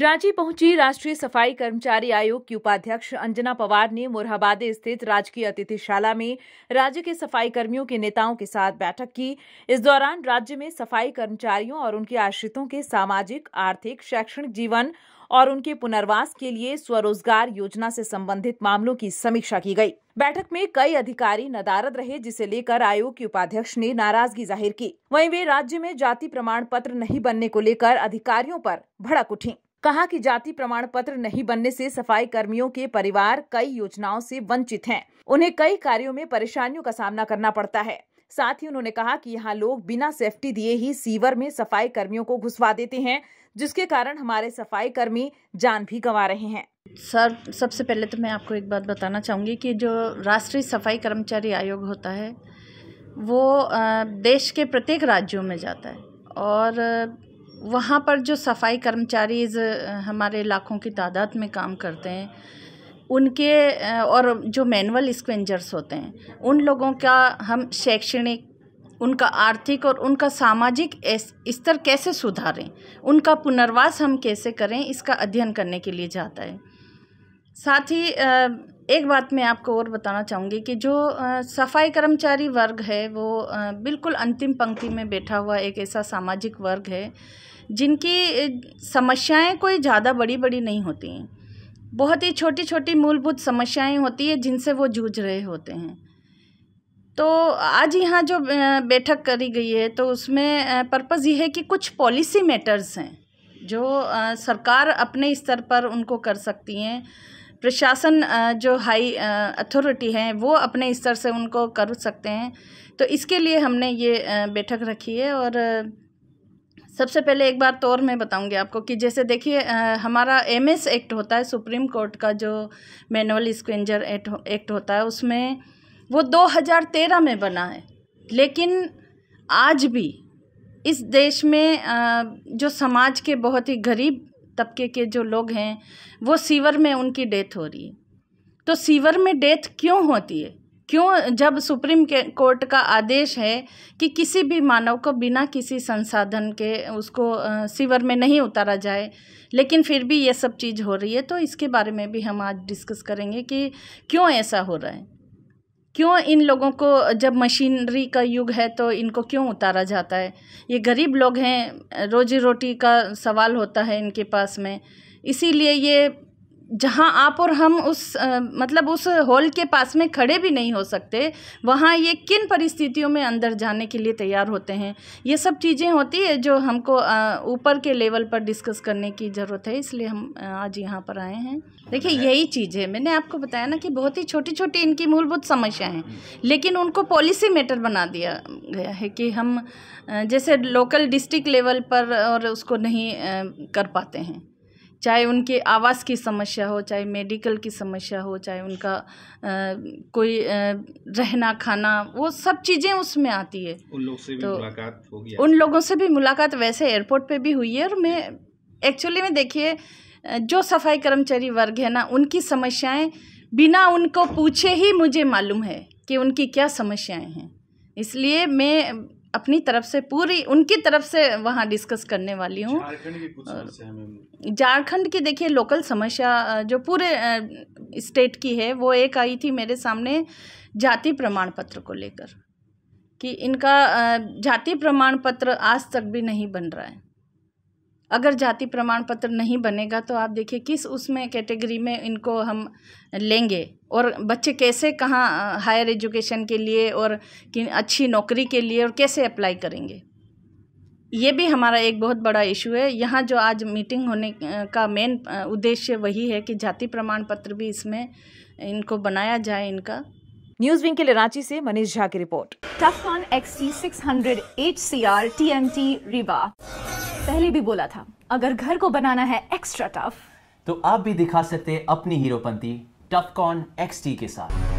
रांची पहुंची राष्ट्रीय सफाई कर्मचारी आयोग की उपाध्यक्ष अंजना पवार ने मोरहाबाद स्थित राजकीय अतिथिशाला में राज्य के सफाई कर्मियों के नेताओं के साथ बैठक की इस दौरान राज्य में सफाई कर्मचारियों और उनके आश्रितों के सामाजिक आर्थिक शैक्षणिक जीवन और उनके पुनर्वास के लिए स्वरोजगार योजना से संबंधित मामलों की समीक्षा की गई बैठक में कई अधिकारी नदारद रहे जिसे लेकर आयोग के उपाध्यक्ष ने नाराजगी जाहिर की वहीं वे राज्य में जाति प्रमाण पत्र नहीं बनने को लेकर अधिकारियों पर भड़क उठी कहा कि जाति प्रमाण पत्र नहीं बनने से सफाई कर्मियों के परिवार कई योजनाओं से वंचित हैं उन्हें कई कार्यों में परेशानियों का सामना करना पड़ता है साथ ही उन्होंने कहा कि यहाँ लोग बिना सेफ्टी दिए ही सीवर में सफाई कर्मियों को घुसवा देते हैं जिसके कारण हमारे सफाई कर्मी जान भी गंवा रहे हैं सर सबसे पहले तो मैं आपको एक बात बताना चाहूँगी कि जो राष्ट्रीय सफाई कर्मचारी आयोग होता है वो देश के प्रत्येक राज्यों में जाता है और वहाँ पर जो सफाई कर्मचारीज़ हमारे लाखों की तादाद में काम करते हैं उनके और जो मैनुअल स्क्वेंजर्स होते हैं उन लोगों का हम शैक्षणिक उनका आर्थिक और उनका सामाजिक स्तर कैसे सुधारें उनका पुनर्वास हम कैसे करें इसका अध्ययन करने के लिए जाता है साथ ही एक बात मैं आपको और बताना चाहूँगी कि जो सफाई कर्मचारी वर्ग है वो बिल्कुल अंतिम पंक्ति में बैठा हुआ एक ऐसा सामाजिक वर्ग है जिनकी समस्याएं कोई ज़्यादा बड़ी बड़ी नहीं होती हैं बहुत ही छोटी छोटी मूलभूत समस्याएं होती है जिनसे वो जूझ रहे होते हैं तो आज यहाँ जो बैठक करी गई है तो उसमें पर्पज़ ये है कि कुछ पॉलिसी मैटर्स हैं जो सरकार अपने स्तर पर उनको कर सकती हैं प्रशासन जो हाई अथॉरिटी हैं वो अपने स्तर से उनको कर सकते हैं तो इसके लिए हमने ये बैठक रखी है और सबसे पहले एक बार तो और मैं बताऊंगी आपको कि जैसे देखिए हमारा एम एस एक्ट होता है सुप्रीम कोर्ट का जो मैनुअल स्क्वेंजर एक्ट, एक्ट होता है उसमें वो 2013 में बना है लेकिन आज भी इस देश में जो समाज के बहुत ही गरीब तबके के जो लोग हैं वो सीवर में उनकी डेथ हो रही है तो सीवर में डेथ क्यों होती है क्यों जब सुप्रीम कोर्ट का आदेश है कि किसी भी मानव को बिना किसी संसाधन के उसको सीवर में नहीं उतारा जाए लेकिन फिर भी ये सब चीज़ हो रही है तो इसके बारे में भी हम आज डिस्कस करेंगे कि क्यों ऐसा हो रहा है क्यों इन लोगों को जब मशीनरी का युग है तो इनको क्यों उतारा जाता है ये गरीब लोग हैं रोजी रोटी का सवाल होता है इनके पास में इसीलिए ये जहाँ आप और हम उस आ, मतलब उस हॉल के पास में खड़े भी नहीं हो सकते वहाँ ये किन परिस्थितियों में अंदर जाने के लिए तैयार होते हैं ये सब चीज़ें होती है जो हमको ऊपर के लेवल पर डिस्कस करने की ज़रूरत है इसलिए हम आज यहाँ पर आए हैं देखिए यही चीज़ है मैंने आपको बताया ना कि बहुत ही छोटी छोटी इनकी मूलभूत समस्या हैं hmm. लेकिन उनको पॉलिसी मैटर बना दिया गया है कि हम जैसे लोकल डिस्ट्रिक्ट लेवल पर और उसको नहीं कर पाते हैं चाहे उनके आवास की समस्या हो चाहे मेडिकल की समस्या हो चाहे उनका आ, कोई आ, रहना खाना वो सब चीज़ें उसमें आती है उन लोगों से भी तो, हो गया उन लोगों से भी मुलाकात वैसे एयरपोर्ट पे भी हुई है और मैं एक्चुअली में देखिए जो सफाई कर्मचारी वर्ग है ना उनकी समस्याएं बिना उनको पूछे ही मुझे मालूम है कि उनकी क्या समस्याएं हैं इसलिए मैं अपनी तरफ से पूरी उनकी तरफ से वहाँ डिस्कस करने वाली हूँ झारखंड की देखिए लोकल समस्या जो पूरे स्टेट की है वो एक आई थी मेरे सामने जाति प्रमाण पत्र को लेकर कि इनका जाति प्रमाण पत्र आज तक भी नहीं बन रहा है अगर जाति प्रमाण पत्र नहीं बनेगा तो आप देखिए किस उसमें कैटेगरी में इनको हम लेंगे और बच्चे कैसे कहाँ हायर एजुकेशन के लिए और किन अच्छी नौकरी के लिए और कैसे अप्लाई करेंगे ये भी हमारा एक बहुत बड़ा इशू है यहाँ जो आज मीटिंग होने का मेन उद्देश्य वही है कि जाति प्रमाण पत्र भी इसमें इनको बनाया जाए इनका न्यूज विंग के लिए रांची से मनीष झा की report tough on X six hundred H C R T M T रिबा पहले भी बोला था अगर घर को बनाना है एक्स्ट्रा टफ तो आप भी दिखा सकते हैं अपनी हीरोपंती टफकॉन एक्सटी के साथ